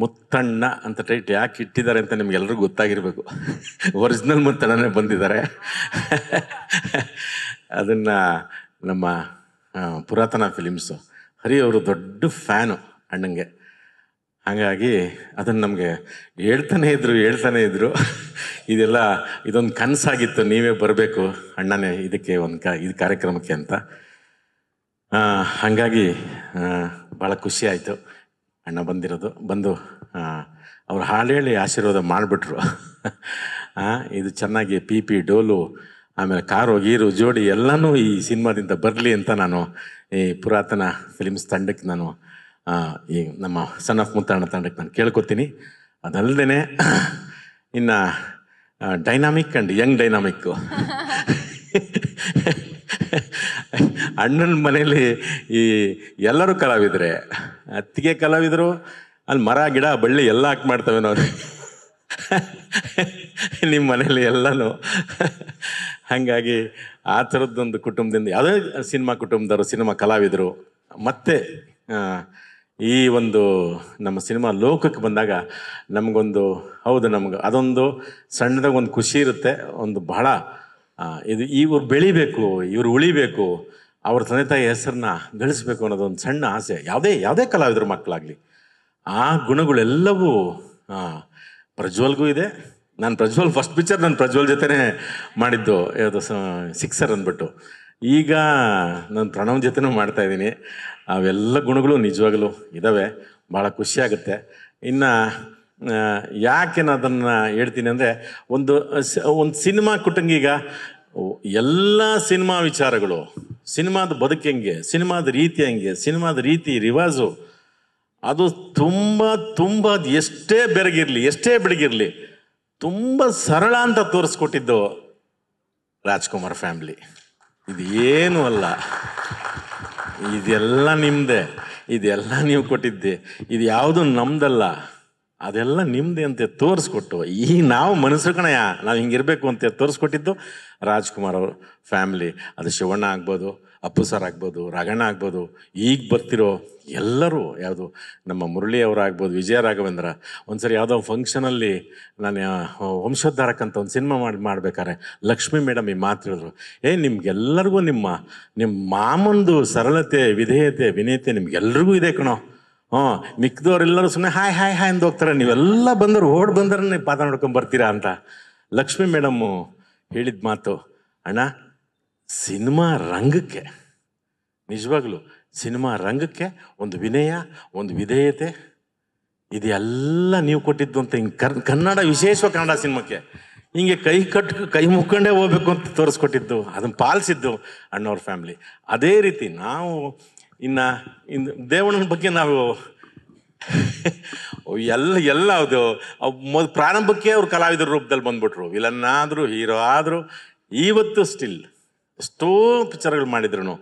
ಮುತ್ತಣ್ಣ ಅಂತ ಟೈಟ್ ಯಾಕೆ ಇಟ್ಟಿದ್ದಾರೆ ಅಂತ ನಿಮಗೆಲ್ಲರಿಗೂ ಗೊತ್ತಾಗಿರಬೇಕು ಒರಿಜಿನಲ್ ಮುತ್ತಣ್ಣನೇ ಬಂದಿದ್ದಾರೆ ಅದನ್ನು ನಮ್ಮ ಪುರಾತನ ಫಿಲಿಮ್ಸು ಹರಿ ಅವರು ದೊಡ್ಡ ಫ್ಯಾನು ಅಣ್ಣಂಗೆ ಹಾಗಾಗಿ ಅದನ್ನು ನಮಗೆ ಹೇಳ್ತಾನೆ ಇದ್ರು ಹೇಳ್ತಾನೆ ಇದ್ರು ಇದೆಲ್ಲ ಇದೊಂದು ಕನಸಾಗಿತ್ತು ನೀವೇ ಬರಬೇಕು ಅಣ್ಣನೇ ಇದಕ್ಕೆ ಒಂದು ಕ ಇದು ಕಾರ್ಯಕ್ರಮಕ್ಕೆ ಅಂತ ಹಾಗಾಗಿ ಭಾಳ ಖುಷಿ ಆಯಿತು ಅಣ್ಣ ಬಂದಿರೋದು ಬಂದು ಅವ್ರು ಹಾಳು ಹೇಳಿ ಆಶೀರ್ವಾದ ಮಾಡಿಬಿಟ್ರು ಇದು ಚೆನ್ನಾಗಿ ಪಿ ಪಿ ಡೋಲು ಆಮೇಲೆ ಕಾರು ಗೀರು ಜೋಡಿ ಎಲ್ಲನೂ ಈ ಸಿನಿಮಾದಿಂದ ಬರಲಿ ಅಂತ ನಾನು ಈ ಪುರಾತನ ಫಿಲಿಮ್ಸ್ ತಂಡಕ್ಕೆ ನಾನು ಈ ನಮ್ಮ ಸನ್ ಆಫ್ ಮುತ್ತಣ್ಣ ತಂಡಕ್ಕೆ ನಾನು ಕೇಳ್ಕೊತೀನಿ ಅದಲ್ಲದೆ ಇನ್ನು ಡೈನಾಮಿಕ್ ಅಂಡ್ ಯಂಗ್ ಡೈನಾಮಿಕ್ಕು ಅಣ್ಣನ ಮನೆಯಲ್ಲಿ ಈ ಎಲ್ಲರೂ ಕಲಾವಿದ್ರೆ ಅತ್ತಿಗೆ ಕಲಾವಿದರು ಅಲ್ಲಿ ಮರ ಗಿಡ ಬಳ್ಳಿ ಎಲ್ಲ ಹಾಕಿ ಮಾಡ್ತವೆ ನಾವು ನಿಮ್ಮ ಮನೇಲಿ ಎಲ್ಲನೂ ಹಾಗಾಗಿ ಆ ಥರದ್ದೊಂದು ಕುಟುಂಬದಿಂದ ಯಾವುದೇ ಸಿನಿಮಾ ಕುಟುಂಬದವರು ಸಿನಿಮಾ ಕಲಾವಿದರು ಮತ್ತು ಈ ಒಂದು ನಮ್ಮ ಸಿನಿಮಾ ಲೋಕಕ್ಕೆ ಬಂದಾಗ ನಮಗೊಂದು ಹೌದು ನಮ್ಗೆ ಅದೊಂದು ಸಣ್ಣದಾಗ ಒಂದು ಖುಷಿ ಇರುತ್ತೆ ಒಂದು ಬಹಳ ಇದು ಇವರು ಬೆಳಿಬೇಕು ಇವರು ಉಳಿಬೇಕು ಅವ್ರ ತಂದೆ ತಾಯಿ ಹೆಸರನ್ನ ಗಳಿಸ್ಬೇಕು ಅನ್ನೋದು ಒಂದು ಸಣ್ಣ ಆಸೆ ಯಾವುದೇ ಯಾವುದೇ ಕಲಾವಿದ್ರ ಮಕ್ಕಳಾಗಲಿ ಆ ಗುಣಗಳೆಲ್ಲವೂ ಪ್ರಜ್ವಲ್ಗೂ ಇದೆ ನಾನು ಪ್ರಜ್ವಲ್ ಫಸ್ಟ್ ಪಿಕ್ಚರ್ ನಾನು ಪ್ರಜ್ವಲ್ ಜೊತೆನೇ ಮಾಡಿದ್ದು ಯಾವುದು ಸಿಕ್ಸರ್ ಅಂದ್ಬಿಟ್ಟು ಈಗ ನಾನು ಪ್ರಣವ್ ಜೊತೆನೂ ಮಾಡ್ತಾಯಿದ್ದೀನಿ ಅವೆಲ್ಲ ಗುಣಗಳು ನಿಜವಾಗಲೂ ಇದ್ದಾವೆ ಭಾಳ ಖುಷಿಯಾಗುತ್ತೆ ಇನ್ನು ಯಾಕೆ ನಾನು ಅದನ್ನು ಹೇಳ್ತೀನಿ ಅಂದರೆ ಒಂದು ಒಂದು ಸಿನಿಮಾ ಈಗ ಎಲ್ಲ ಸಿನಿಮಾ ವಿಚಾರಗಳು ಸಿನಿಮಾದ ಬದುಕು ಹೆಂಗೆ ಸಿನಿಮಾದ ರೀತಿ ಹೆಂಗೆ ಸಿನಿಮಾದ ರೀತಿ ರಿವಾಜು ಅದು ತುಂಬ ತುಂಬ ಎಷ್ಟೇ ಬೆರಗಿರಲಿ ಎಷ್ಟೇ ಬೆಳಗಿರಲಿ ತುಂಬ ಸರಳ ಅಂತ ತೋರಿಸ್ಕೊಟ್ಟಿದ್ದು ರಾಜ್ಕುಮಾರ್ ಫ್ಯಾಮಿಲಿ ಇದು ಏನೂ ಅಲ್ಲ ಇದೆಲ್ಲ ನಿಮ್ಮದೇ ಇದೆಲ್ಲ ನೀವು ಕೊಟ್ಟಿದ್ದೆ ಇದು ಯಾವುದು ನಮ್ಮದಲ್ಲ ಅದೆಲ್ಲ ನಿಮ್ಮದೇ ಅಂತೆ ತೋರಿಸ್ಕೊಟ್ಟು ಈ ನಾವು ಮನಸ್ಸು ಕಣಯ್ಯ ನಾವು ಇರಬೇಕು ಅಂತ ತೋರಿಸ್ಕೊಟ್ಟಿದ್ದು ರಾಜ್ಕುಮಾರ್ ಅವರು ಫ್ಯಾಮಿಲಿ ಅದು ಶಿವಣ್ಣ ಆಗ್ಬೋದು ಅಪ್ಪು ಸರ್ ಆಗ್ಬೋದು ರಾಘಣ್ಣ ಆಗ್ಬೋದು ಈಗ ಬರ್ತಿರೋ ಎಲ್ಲರೂ ಯಾವುದು ನಮ್ಮ ಮುರಳಿ ಅವರಾಗ್ಬೋದು ವಿಜಯ ರಾಘವೇಂದ್ರ ಸರಿ ಯಾವುದೋ ಫಂಕ್ಷನಲ್ಲಿ ನಾನು ವಂಶೋದ್ಧಾರಕ್ಕಂತ ಅಂತ ಒಂದು ಸಿನಿಮಾ ಮಾಡಿ ಮಾಡ್ಬೇಕಾರೆ ಲಕ್ಷ್ಮಿ ಮೇಡಮ್ ಈ ಮಾತು ಹೇಳಿದ್ರು ಏ ನಿಮ್ಗೆಲ್ಲರಿಗೂ ನಿಮ್ಮ ನಿಮ್ಮ ಮಾಮಂದು ಸರಳತೆ ವಿಧೇಯತೆ ವಿನಯತೆ ನಿಮ್ಗೆಲ್ರಿಗೂ ಇದೆ ಕಣೋ ಹಾಂ ಮಿಕ್ದೋರೆಲ್ಲರೂ ಸುಮ್ಮನೆ ಹಾಯ್ ಹಾಯ್ ಹಾಯ್ ಅಂತ ಹೋಗ್ತಾರೆ ನೀವೆಲ್ಲ ಬಂದರು ಓಡ್ ಬಂದರೆ ನೀವು ಪಾದ ಬರ್ತೀರಾ ಅಂತ ಲಕ್ಷ್ಮಿ ಮೇಡಮ್ಮು ಹೇಳಿದ ಮಾತು ಅಣ್ಣ ಸಿನಿಮಾ ರಂಗಕ್ಕೆ ನಿಜವಾಗ್ಲೂ ಸಿನಿಮಾ ರಂಗಕ್ಕೆ ಒಂದು ವಿನಯ ಒಂದು ವಿಧೇಯತೆ ಇದೆಲ್ಲ ನೀವು ಕೊಟ್ಟಿದ್ದು ಅಂತ ಹಿಂಗೆ ಕರ್ ಕನ್ನಡ ವಿಶೇಷ ಕನ್ನಡ ಸಿನಿಮಾಕ್ಕೆ ಹಿಂಗೆ ಕೈ ಕಟ್ ಕೈ ಮುಕ್ಕೊಂಡೇ ಹೋಗ್ಬೇಕು ಅಂತ ತೋರಿಸ್ಕೊಟ್ಟಿದ್ದು ಅದನ್ನು ಪಾಲಿಸಿದ್ದು ಅಣ್ಣವ್ರ ಫ್ಯಾಮಿಲಿ ಅದೇ ರೀತಿ ನಾವು ಇನ್ನು ಇನ್ ದೇವನ ಬಗ್ಗೆ ನಾವು ಎಲ್ಲ ಎಲ್ಲ ಅದು ಮೊದ್ ಪ್ರಾರಂಭಕ್ಕೆ ಅವ್ರು ಕಲಾವಿದರ ರೂಪದಲ್ಲಿ ಬಂದ್ಬಿಟ್ರು ವಿಲನ್ ಆದ್ರು ಹೀರೋ ಆದರೂ ಇವತ್ತು ಸ್ಟಿಲ್ ಎಷ್ಟೋ ಪಿಕ್ಚರ್ಗಳು ಮಾಡಿದ್ರು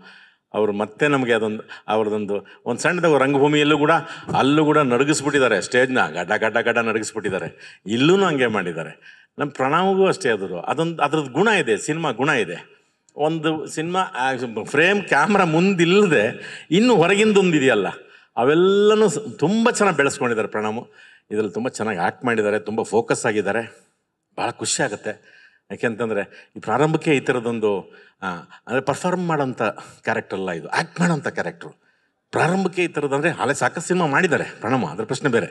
ಅವರು ಮತ್ತೆ ನಮಗೆ ಅದೊಂದು ಅವ್ರದ್ದೊಂದು ಒಂದು ಸಣ್ಣದಾಗ ರಂಗಭೂಮಿಯಲ್ಲೂ ಕೂಡ ಅಲ್ಲೂ ಕೂಡ ನಡುಗಿಸ್ಬಿಟ್ಟಿದ್ದಾರೆ ಸ್ಟೇಜ್ನ ಗಡ್ಡ ಗಡ್ಡ ಗಡ್ಡ ನಡಗಿಸ್ಬಿಟ್ಟಿದ್ದಾರೆ ಇಲ್ಲೂ ಹಂಗೆ ಮಾಡಿದ್ದಾರೆ ನಮ್ಮ ಪ್ರಣಾಮಗೂ ಅಷ್ಟೇ ಆದರು ಅದೊಂದು ಅದ್ರದ್ದು ಗುಣ ಇದೆ ಸಿನಿಮಾ ಗುಣ ಇದೆ ಒಂದು ಸಿನಿಮಾ ಫ್ರೇಮ್ ಕ್ಯಾಮ್ರಾ ಮುಂದಿಲ್ಲದೆ ಇನ್ನು ಹೊರಗಿಂದೊಂದು ಇದೆಯಲ್ಲ ಅವೆಲ್ಲನೂ ತುಂಬ ಚೆನ್ನಾಗಿ ಬೆಳೆಸ್ಕೊಂಡಿದ್ದಾರೆ ಪ್ರಣಾಮು ಇದರಲ್ಲಿ ತುಂಬ ಚೆನ್ನಾಗಿ ಆ್ಯಕ್ಟ್ ಮಾಡಿದ್ದಾರೆ ತುಂಬ ಫೋಕಸ್ ಆಗಿದ್ದಾರೆ ಭಾಳ ಖುಷಿ ಆಗುತ್ತೆ ಯಾಕೆಂತಂದರೆ ಈ ಪ್ರಾರಂಭಕ್ಕೆ ಈ ಥರದೊಂದು ಅಂದರೆ ಪರ್ಫಾರ್ಮ್ ಮಾಡೋಂಥ ಕ್ಯಾರೆಕ್ಟರಲ್ಲ ಇದು ಆ್ಯಕ್ಟ್ ಮಾಡೋಂಥ ಕ್ಯಾರೆಕ್ಟ್ರು ಪ್ರಾರಂಭಕ್ಕೆ ಈ ಥರದ್ದು ಅಂದರೆ ಹಳೆ ಸಾಕಷ್ಟು ಸಿನಿಮಾ ಮಾಡಿದ್ದಾರೆ ಪ್ರಣಮ ಅದರ ಪ್ರಶ್ನೆ ಬೇರೆ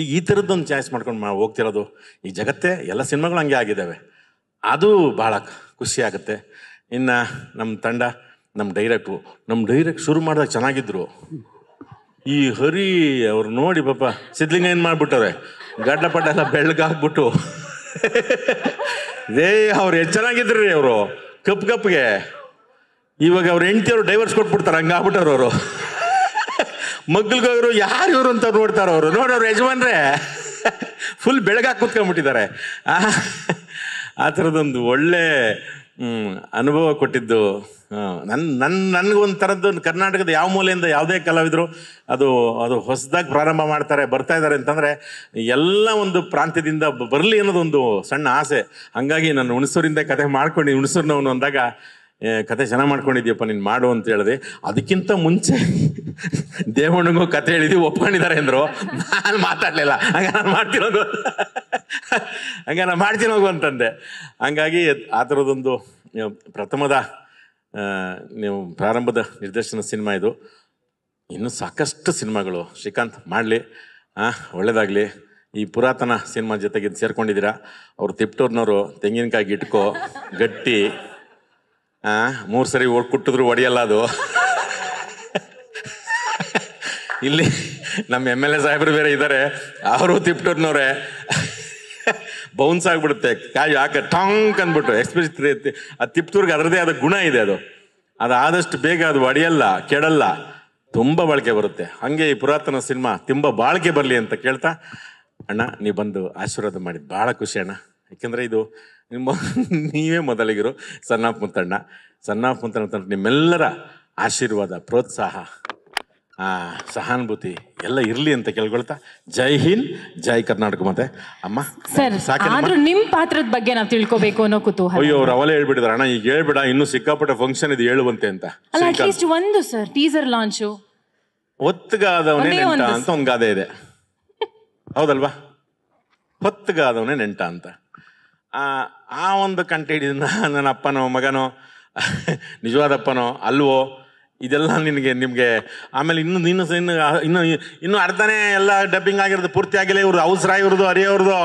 ಈಗ ಈ ಥರದ್ದೊಂದು ಚಾಯ್ಸ್ ಮಾಡ್ಕೊಂಡು ಮಾ ಹೋಗ್ತಿರೋದು ಈ ಜಗತ್ತೇ ಎಲ್ಲ ಸಿನಿಮಾಗಳು ಹಂಗೆ ಆಗಿದ್ದಾವೆ ಅದು ಭಾಳ ಖುಷಿ ಆಗುತ್ತೆ ಇನ್ನು ನಮ್ಮ ತಂಡ ನಮ್ಮ ಡೈರೆಕ್ಟ್ರು ನಮ್ಮ ಡೈರೆಕ್ಟ್ ಶುರು ಮಾಡಿದಾಗ ಚೆನ್ನಾಗಿದ್ರು ಈ ಹರಿ ಅವ್ರು ನೋಡಿ ಪಾಪ ಸಿದ್ಲಿಂಗ ಏನು ಮಾಡಿಬಿಟ್ಟವ್ರೆ ಗಡ್ಡ ಪಡ್ಡ ಎಲ್ಲ ಬೆಳಗಾಗ್ಬಿಟ್ಟು ಏ ಅವ್ರು ಎಷ್ಟು ಚೆನ್ನಾಗಿದ್ರು ರೀ ಅವರು ಕಪ್ ಕಪ್ಗೆ ಇವಾಗ ಅವ್ರ ಹೆಂಡ್ತಿಯವರು ಡೈವರ್ಸ್ ಕೊಟ್ಬಿಡ್ತಾರೆ ಹಂಗಾಗ್ಬಿಟ್ಟವ್ರು ಅವರು ಮಗ್ಲಿಗೋರು ಯಾರು ಇವರು ಅಂತ ನೋಡ್ತಾರೆ ಅವರು ನೋಡೋರು ಯಜಮಾನ್ರೇ ಫುಲ್ ಬೆಳಗಾಕಿ ಕೂತ್ಕೊಂಡ್ಬಿಟ್ಟಿದ್ದಾರೆ ಆ ಥರದೊಂದು ಒಳ್ಳೆ ಅನುಭವ ಕೊಟ್ಟಿದ್ದು ನನ್ ನನ್ ನನ್ಗೊಂದು ಥರದ್ದು ಕರ್ನಾಟಕದ ಯಾವ ಮೂಲೆಯಿಂದ ಯಾವುದೇ ಕಲಾವಿದರು ಅದು ಅದು ಹೊಸದಾಗಿ ಪ್ರಾರಂಭ ಮಾಡ್ತಾರೆ ಬರ್ತಾ ಇದ್ದಾರೆ ಅಂತಂದರೆ ಎಲ್ಲ ಒಂದು ಪ್ರಾಂತ್ಯದಿಂದ ಬರಲಿ ಅನ್ನೋದೊಂದು ಸಣ್ಣ ಆಸೆ ಹಂಗಾಗಿ ನಾನು ಹುಣಸೂರಿಂದ ಕತೆ ಮಾಡ್ಕೊಂಡು ಹುಣಸೂರಿನವನು ಅಂದಾಗ ಕತೆ ಚೆನ್ನಾಗಿ ಮಾಡ್ಕೊಂಡಿದ್ಯಪ್ಪ ನೀನು ಮಾಡು ಅಂತ ಹೇಳಿದೆ ಅದಕ್ಕಿಂತ ಮುಂಚೆ ದೇವಣ್ಣಗೂ ಕತೆ ಹೇಳಿದ್ವಿ ಒಪ್ಕೊಂಡಿದ್ದಾರೆ ಅಂದರು ನಾನು ಮಾತಾಡಲಿಲ್ಲ ಹಂಗ ನಾನು ಮಾಡ್ತಿರೋದು ಹಂಗೆ ನಾನು ಮಾಡ್ತೀನಿ ಹೋಗು ಅಂತಂದೆ ಹಂಗಾಗಿ ಆ ಥರದೊಂದು ಪ್ರಥಮದ ನೀವು ಪ್ರಾರಂಭದ ನಿರ್ದೇಶನ ಸಿನಿಮಾ ಇದು ಇನ್ನೂ ಸಾಕಷ್ಟು ಸಿನಿಮಾಗಳು ಶ್ರೀಕಾಂತ್ ಮಾಡಲಿ ಒಳ್ಳೆಯದಾಗಲಿ ಈ ಪುರಾತನ ಸಿನಿಮಾ ಜೊತೆಗೆ ಸೇರ್ಕೊಂಡಿದ್ದೀರಾ ಅವ್ರು ತಿಪ್ಟೂರ್ನವರು ತೆಂಗಿನಕಾಯಿ ಗಿಟ್ಕೋ ಗಟ್ಟಿ ಮೂರು ಸರಿ ಓಡ್ ಕುಟ್ಟಿದ್ರು ಒಡೆಯಲ್ಲ ಅದು ಇಲ್ಲಿ ನಮ್ಮ ಎಮ್ ಎಲ್ ಎ ಸಾಹೇಬರು ಬೇರೆ ಇದ್ದಾರೆ ಅವರು ತಿಪ್ಟೂರ್ನವ್ರೆ ಬೌನ್ಸ್ ಆಗಿಬಿಡುತ್ತೆ ಕಾಯಿ ಯಾಕೆ ಟಾಂಕ್ ಅಂದ್ಬಿಟ್ಟು ಎಸ್ಪೆಷಲಿ ಅದು ತಿಪ್ತೂರ್ಗೆ ಅದರದೇ ಆದ ಗುಣ ಇದೆ ಅದು ಅದು ಆದಷ್ಟು ಬೇಗ ಅದು ಒಡೆಯಲ್ಲ ಕೆಡಲ್ಲ ತುಂಬ ಬಾಳಿಕೆ ಬರುತ್ತೆ ಹಾಗೆ ಈ ಪುರಾತನ ಸಿನಿಮಾ ತುಂಬ ಬಾಳಿಕೆ ಬರಲಿ ಅಂತ ಕೇಳ್ತಾ ಅಣ್ಣ ನೀವು ಬಂದು ಆಶೀರ್ವಾದ ಮಾಡಿ ಭಾಳ ಖುಷಿ ಅಣ್ಣ ಯಾಕೆಂದರೆ ಇದು ನಿಮ್ಮ ನೀವೇ ಮೊದಲಿಗಿರು ಸನ್ನಾಫ್ ಮುತ್ತಣ್ಣ ಸನ್ನಾಫ್ ಮುತ್ತಣ್ಣ ನಿಮ್ಮೆಲ್ಲರ ಆಶೀರ್ವಾದ ಪ್ರೋತ್ಸಾಹ ಸಹಾನುಭೂತಿ ಎಲ್ಲ ಇರಲಿ ಅಂತ ಕೇಳ್ಕೊಳ್ತಾ ಜೈ ಹಿಂದ್ ಜೈ ಕರ್ನಾಟಕ ಮತ್ತೆ ಅಮ್ಮ ಸರ್ ಆದ್ರೂ ನಿಮ್ ಪಾತ್ರದ ಬಗ್ಗೆ ನಾವು ತಿಳ್ಕೊಬೇಕು ಅನ್ನೋ ಕುತೂಹಲ ಅಯ್ಯೋ ಅವ್ರು ಅವಲೇ ಹೇಳ್ಬಿಟ್ಟಿದ್ರು ಅಣ್ಣ ಈಗ ಹೇಳ್ಬೇಡ ಇನ್ನು ಸಿಕ್ಕಾಪಟ್ಟೆ ಫಂಕ್ಷನ್ ಇದು ಹೇಳುವಂತೆ ಅಂತ ಅಲ್ಲ ಒಂದು ಸರ್ ಟೀಸರ್ ಲಾಂಚು ಒತ್ತಗಾದವನೇ ನೆಂಟ ಅಂತ ಒಂದು ಗಾದೆ ಇದೆ ಹೌದಲ್ವಾ ಹೊತ್ತಗಾದವನೇ ನೆಂಟ ಅಂತ ಆ ಆ ಒಂದು ಇದನ್ನ ನನ್ನ ಅಪ್ಪನೋ ಮಗನೋ ನಿಜವಾದಪ್ಪನೋ ಅಲ್ವೋ ಇದೆಲ್ಲ ನಿನಗೆ ನಿಮಗೆ ಆಮೇಲೆ ಇನ್ನು ನೀನು ಇನ್ನು ಇನ್ನು ಇನ್ನು ಅರ್ಧನೇ ಎಲ್ಲ ಡಬ್ಬಿಂಗ್ ಆಗಿರೋದು ಪೂರ್ತಿ ಆಗಿಲ್ಲ ಇವ್ರದ್ದು ಅವಸರ ಇವ್ರದ್ದು ಅರಿಯವ್ರದ್ದು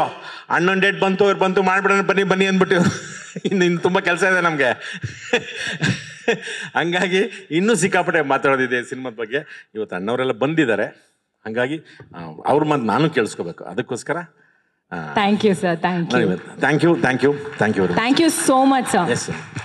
ಅಣ್ಣನ ಡೇಟ್ ಬಂತು ಇವ್ರು ಬಂತು ಮಾಡಿಬಿಡೋಣ ಬನ್ನಿ ಬನ್ನಿ ಅಂದ್ಬಿಟ್ಟು ಇನ್ನು ಇನ್ನು ತುಂಬ ಕೆಲಸ ಇದೆ ನಮಗೆ ಹಂಗಾಗಿ ಇನ್ನೂ ಸಿಕ್ಕಾಪಟ್ಟೆ ಮಾತಾಡೋದಿದೆ ಸಿನಿಮಾದ ಬಗ್ಗೆ ಇವತ್ತು ಅಣ್ಣವರೆಲ್ಲ ಬಂದಿದ್ದಾರೆ ಹಂಗಾಗಿ ಅವ್ರ ಮಾತು ನಾನು ಕೇಳಿಸ್ಕೋಬೇಕು ಅದಕ್ಕೋಸ್ಕರ thank you sir thank you you you you thank you thank you so much sir S